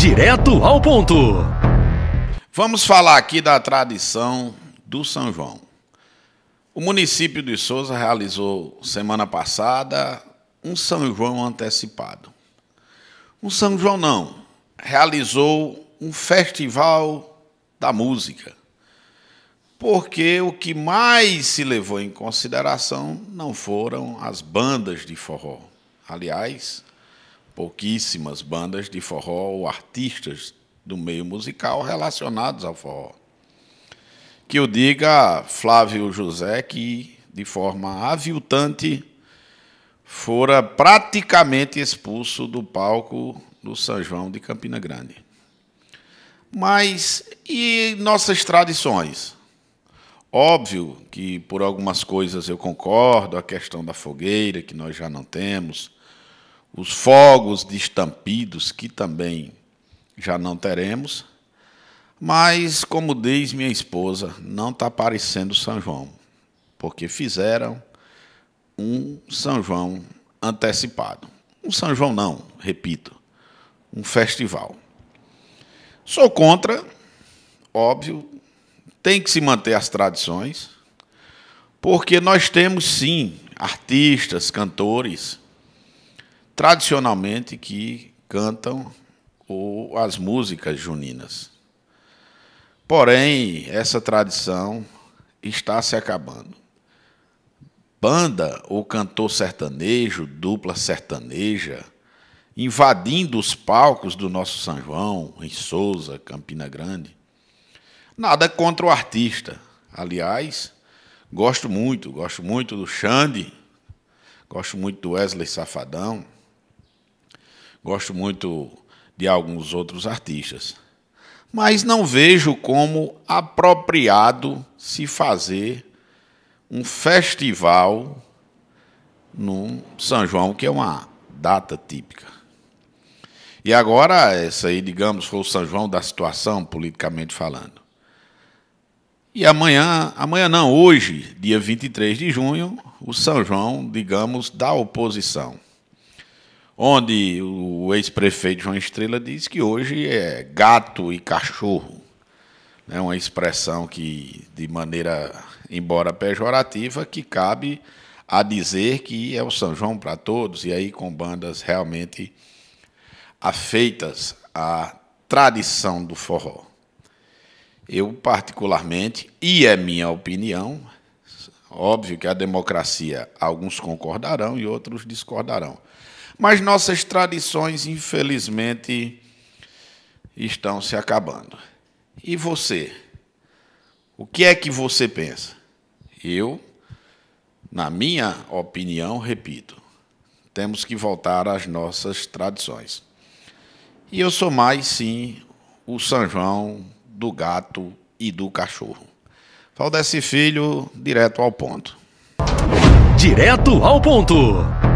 Direto ao ponto. Vamos falar aqui da tradição do São João. O município de Souza realizou semana passada um São João antecipado. Um São João não, realizou um festival da música. Porque o que mais se levou em consideração não foram as bandas de forró. Aliás, pouquíssimas bandas de forró ou artistas do meio musical relacionados ao forró. Que eu diga Flávio José que, de forma aviltante, fora praticamente expulso do palco do São João de Campina Grande. Mas e nossas tradições? Óbvio que por algumas coisas eu concordo, a questão da fogueira, que nós já não temos, os fogos de estampidos, que também já não teremos. Mas, como diz minha esposa, não está parecendo São João, porque fizeram um São João antecipado. Um São João, não, repito, um festival. Sou contra, óbvio, tem que se manter as tradições, porque nós temos sim artistas, cantores tradicionalmente que cantam as músicas juninas. Porém, essa tradição está se acabando. Banda ou cantor sertanejo, dupla sertaneja, invadindo os palcos do nosso São João, em Souza, Campina Grande. Nada contra o artista. Aliás, gosto muito, gosto muito do Xande, gosto muito do Wesley Safadão gosto muito de alguns outros artistas. Mas não vejo como apropriado se fazer um festival no São João, que é uma data típica. E agora, essa aí, digamos, foi o São João da situação, politicamente falando. E amanhã, amanhã não, hoje, dia 23 de junho, o São João, digamos, da oposição onde o ex-prefeito João Estrela diz que hoje é gato e cachorro. É uma expressão que, de maneira, embora pejorativa, que cabe a dizer que é o São João para todos, e aí com bandas realmente afeitas à tradição do forró. Eu, particularmente, e é minha opinião, óbvio que a democracia, alguns concordarão e outros discordarão. Mas nossas tradições, infelizmente, estão se acabando. E você? O que é que você pensa? Eu, na minha opinião, repito, temos que voltar às nossas tradições. E eu sou mais, sim, o São João do gato e do cachorro. Valdeci Filho, direto ao ponto. Direto ao ponto.